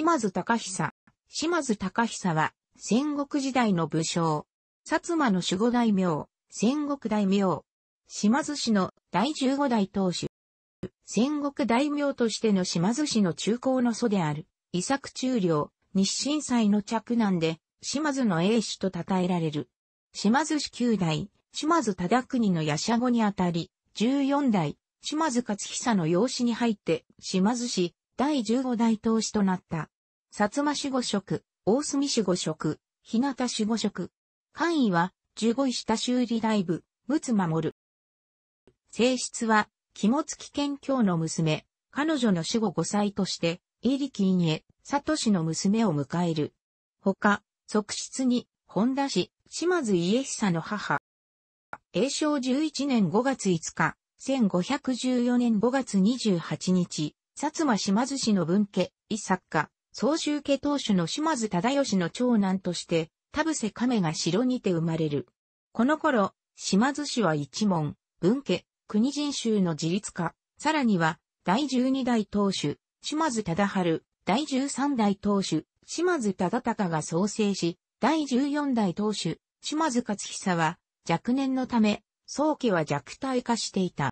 島津高久。島津高久は、戦国時代の武将。薩摩の守護大名、戦国大名。島津氏の第十五代当主。戦国大名としての島津氏の中高の祖である、伊作中領、日清祭の嫡男で、島津の英主と称えられる。島津氏九代、島津忠国の夜叉後にあたり、十四代、島津勝久の養子に入って、島津氏、第15代当主となった。薩摩守護職、大隅守護職、日向守護職。官位は、15位下修理大部、陸奥守。性質は、肝付県境の娘、彼女の死後5歳として、イリキンへ、里トの娘を迎える。ほか、側室に、本田氏、島津家久の母。永正11年5月5日、1514年5月28日、薩摩島津氏の文家、一作家、総集家当主の島津忠義の長男として、田伏亀が城にて生まれる。この頃、島津氏は一門、文家、国人衆の自立家、さらには、第十二代当主、島津忠春、第十三代当主、島津忠隆が創生し、第十四代当主、島津勝久は、若年のため、宗家は弱体化していた。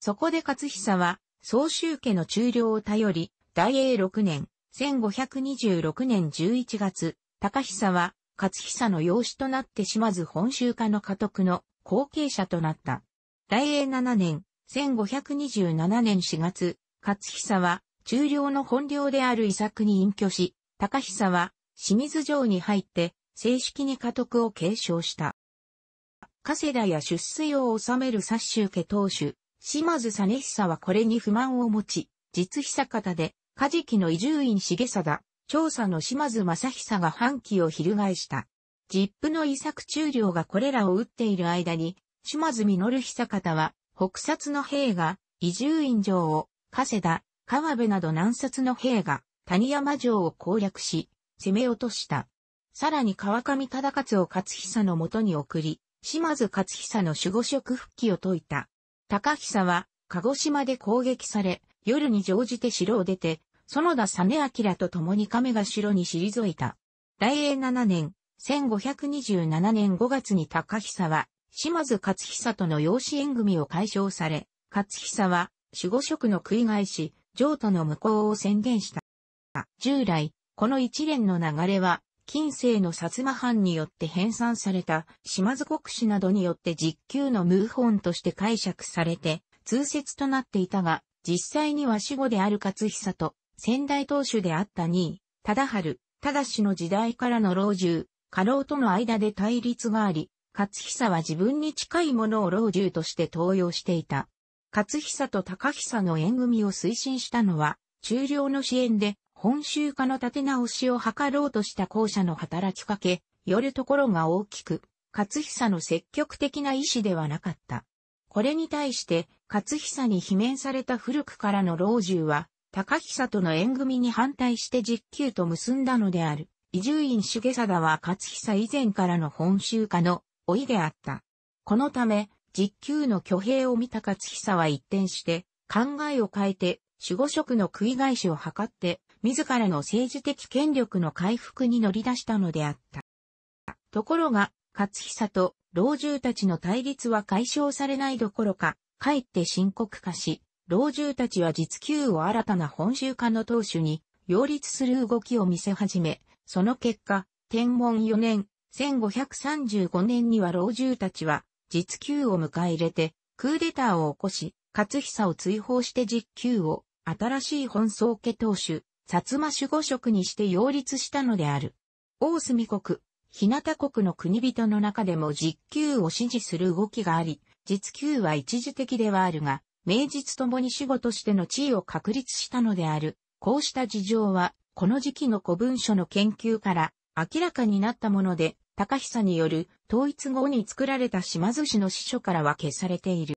そこで勝久は、総集家の中領を頼り、大英6年、1526年11月、高久は、勝久の養子となって島津本州家の家督の後継者となった。大英7年、1527年4月、勝久は、中領の本領である遺作に隠居し、高久は、清水城に入って、正式に家督を継承した。加世田や出水を治める殺州家当主、島津実久はこれに不満を持ち、実久方で、カジキの移住院重貞、調査の島津正久が反旗を翻した。ジップの遺作中領がこれらを撃っている間に、島津実久方は、北薩の兵が、移住院城を、加瀬田、川辺など南薩の兵が、谷山城を攻略し、攻め落とした。さらに川上忠勝を勝久のもとに送り、島津勝久の守護職復帰を解いた。高久は、鹿児島で攻撃され、夜に乗じて城を出て、園田実明と共に亀が城に退いた。大英7年、1527年5月に高久は、島津勝久との養子縁組を解消され、勝久は、守護職の食い返し、譲渡の無効を宣言した。従来、この一連の流れは、近世の薩摩藩によって編纂された島津国史などによって実級の無本として解釈されて、通説となっていたが、実際には死後である勝久と、先代当主であった位、忠春、忠氏の時代からの老中、家老との間で対立があり、勝久は自分に近いものを老中として登用していた。勝久と高久の縁組を推進したのは、中領の支援で、本州化の立て直しを図ろうとした校舎の働きかけ、よるところが大きく、勝久の積極的な意志ではなかった。これに対して、勝久に罷免された古くからの老中は、高久との縁組に反対して実給と結んだのである。伊集院重貞は勝久以前からの本州化の老いであった。このため、実給の挙兵を見た勝久は一転して、考えを変えて、守護職の食い返しを図って、自らの政治的権力の回復に乗り出したのであった。ところが、勝久と老中たちの対立は解消されないどころか、かえって深刻化し、老中たちは実給を新たな本州化の当主に擁立する動きを見せ始め、その結果、天文4年、1535年には老中たちは実給を迎え入れて、クーデターを起こし、勝久を追放して実給を新しい本宗家当主、薩摩守護職にして擁立したのである。大隅国、日向国の国人の中でも実給を支持する動きがあり、実給は一時的ではあるが、名実ともに守護としての地位を確立したのである。こうした事情は、この時期の古文書の研究から明らかになったもので、高久による統一後に作られた島津氏の司書からは消されている。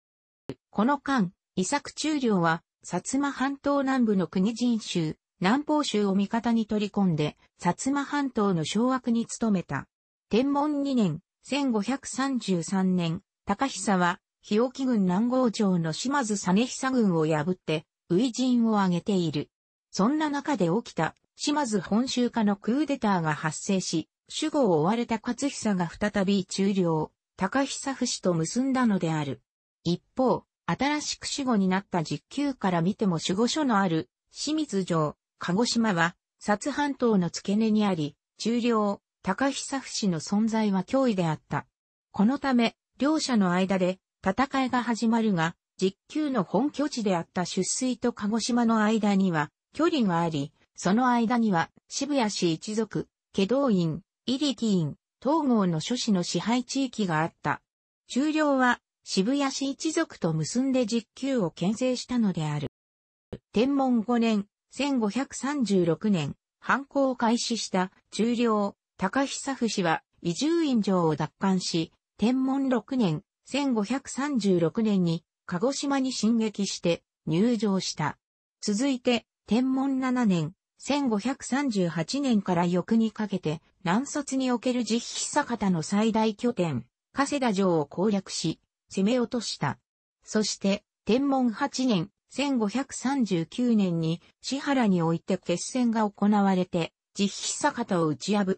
この間、伊作中領は、薩摩半島南部の国人衆、南方州を味方に取り込んで、薩摩半島の掌握に努めた。天文2年、1533年、高久は、日置郡南郷町の島津実久軍を破って、初陣を挙げている。そんな中で起きた、島津本州化のクーデターが発生し、守護を追われた勝久が再び中領、高久不死と結んだのである。一方、新しく守護になった実級から見ても守護所のある、清水城、鹿児島は、薩半島の付け根にあり、中領、高久不死の存在は脅威であった。このため、両者の間で戦いが始まるが、実級の本拠地であった出水と鹿児島の間には距離があり、その間には渋谷市一族、祁道院、入木院、東郷の諸市の支配地域があった。中領は渋谷市一族と結んで実級を牽制したのである。天文5年、1536年、犯行を開始した中領、高久夫氏は、移住院城を奪還し、天文6年、1536年に、鹿児島に進撃して、入城した。続いて、天文7年、1538年から翌にかけて、南卒における実筆久方の最大拠点、加世田城を攻略し、攻め落とした。そして、天文8年、1539年に、支原において決戦が行われて、実費坂田を打ち破。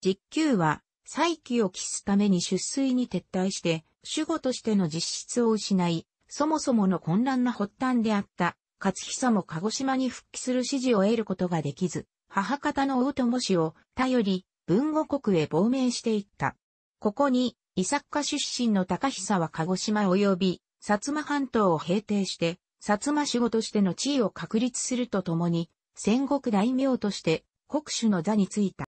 実給は、再起を期すために出水に撤退して、守護としての実質を失い、そもそもの混乱の発端であった、勝久も鹿児島に復帰する指示を得ることができず、母方の大友氏を頼り、文後国へ亡命していった。ここに、伊作家出身の高久は鹿児島及び、薩摩半島を平定して、薩摩守護としての地位を確立するとともに、戦国大名として国主の座についた。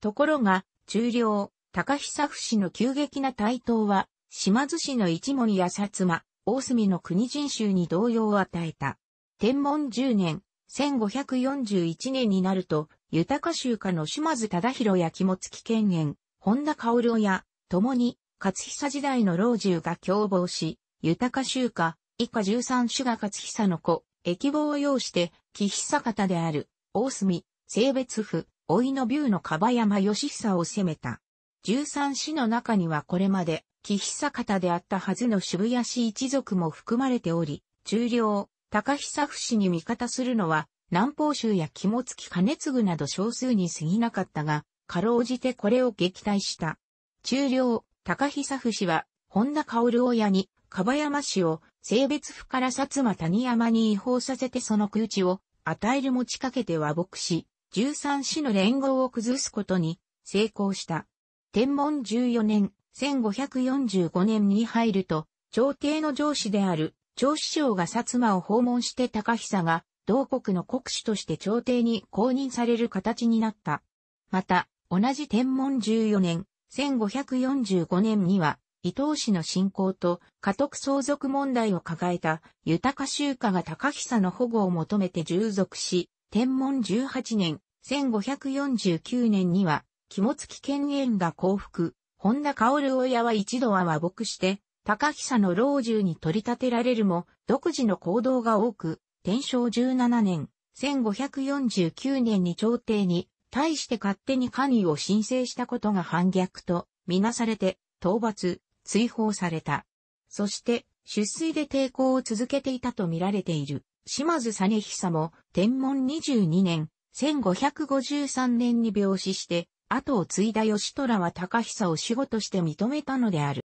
ところが、中領、高久不死の急激な台頭は、島津氏の一門や薩摩、大隅の国人衆に動揺を与えた。天文10年、1541年になると、豊か州下の島津忠宏や肝付権限、本田薫夫や、共に、勝久時代の老中が共謀し、豊か州下、以下十三種が勝久の子、駅坊を要して、木久方である、大隅、性別府、老いのビューの樺山義久を攻めた。十三種の中にはこれまで、木久方であったはずの渋谷市一族も含まれており、中領、高久府氏に味方するのは、南方州や肝付継ぐなど少数に過ぎなかったが、かろうじてこれを撃退した。中領、高久府氏は、本田薫親に、樺山氏を、性別府から薩摩谷山に違法させてその空地を与える持ちかけて和睦し、13市の連合を崩すことに成功した。天文14年、1545年に入ると、朝廷の上司である、長市長が薩摩を訪問して高久が、同国の国主として朝廷に公認される形になった。また、同じ天文14年、1545年には、伊藤氏の信仰と家督相続問題を抱えた豊か宗家が高久の保護を求めて従属し、天文18年、1549年には、肝付権縁が降伏、本田薫親は一度は和睦して、高久の老中に取り立てられるも、独自の行動が多く、天正17年、1549年に朝廷に、対して勝手に官位を申請したことが反逆と、みなされて、討伐、追放された。そして、出水で抵抗を続けていたと見られている、島津実久も、天文22年、1553年に病死して、後を継いだ吉虎は高久を死後として認めたのである。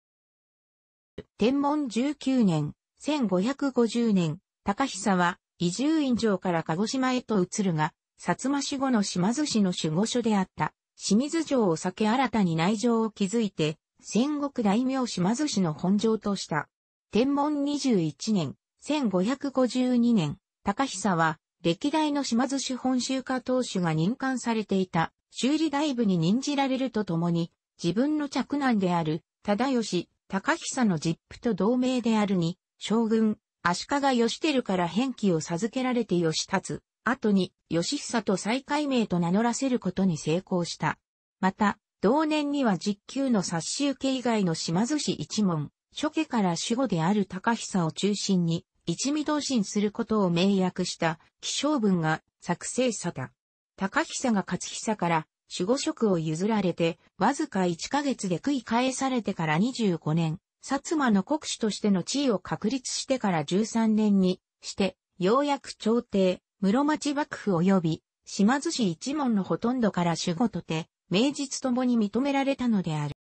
天文19年、1550年、高久は、移住院城から鹿児島へと移るが、薩摩市後の島津氏の守護所であった、清水城を避け新たに内城を築いて、戦国大名島津氏の本城とした。天文21年、1552年、高久は、歴代の島津氏本州家当主が任官されていた、修理大部に任じられるとともに、自分の嫡男である、忠義、高久の実父と同盟であるに、将軍、足利義輝から返記を授けられて義達、後に、義久と再改名と名乗らせることに成功した。また、同年には実級の殺受家以外の島津市一門、諸家から守護である高久を中心に、一味同心することを明約した気象文が作成された。高久が勝久から守護職を譲られて、わずか1ヶ月で食い返されてから25年、薩摩の国主としての地位を確立してから13年にして、ようやく朝廷、室町幕府及び、島津市一門のほとんどから守護とて、名実ともに認められたのである。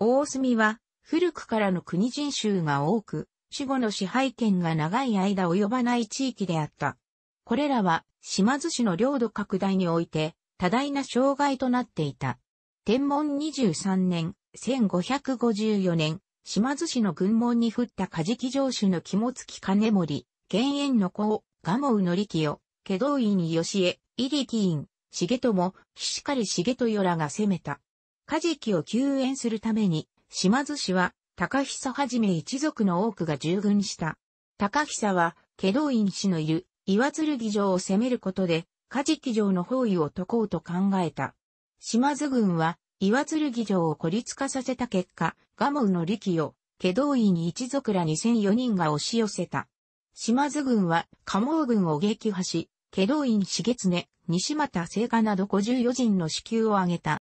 大隅は、古くからの国人衆が多く、守護の支配権が長い間及ばない地域であった。これらは、島津市の領土拡大において、多大な障害となっていた。天文23年、1554年、島津市の軍門に降った梶木城主の肝付金森、玄縁の子を、蒲生の力を、祁道院義江、入利ン。重友、菱狩重豊らが攻めた。カジキを救援するために、島津氏は、高久はじめ一族の多くが従軍した。高久は、祁答院氏のいる岩剣城を攻めることで、カジキ城の包囲を解こうと考えた。島津軍は、岩剣城を孤立化させた結果、ガモウの力を、祁答院一族ら2004人が押し寄せた。島津軍は、モウ軍を撃破し、祁答院重常、西又聖華など54人の支給を挙げた。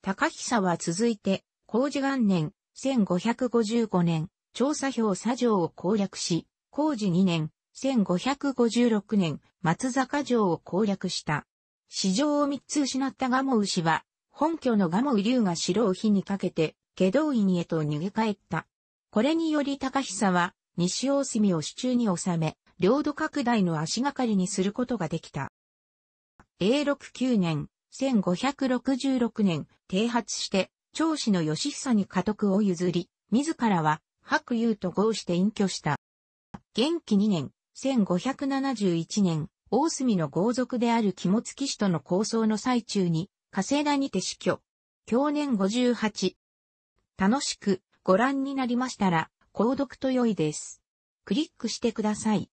高久は続いて、工事元年、1555年、調査票佐城を攻略し、工事2年、1556年、松坂城を攻略した。市場を3つ失ったモウ氏は、本拠のモウ竜が城を火にかけて、下道院へと逃げ帰った。これにより高久は、西大隅を手中に収め、領土拡大の足がかりにすることができた。永禄9年、1566年、停発して、長子の義久に家督を譲り、自らは白雄と合して隠居した。元気2年、1571年、大隅の豪族である肝付氏との構想の最中に、加世田にて死去。去年58。楽しくご覧になりましたら、購読と良いです。クリックしてください。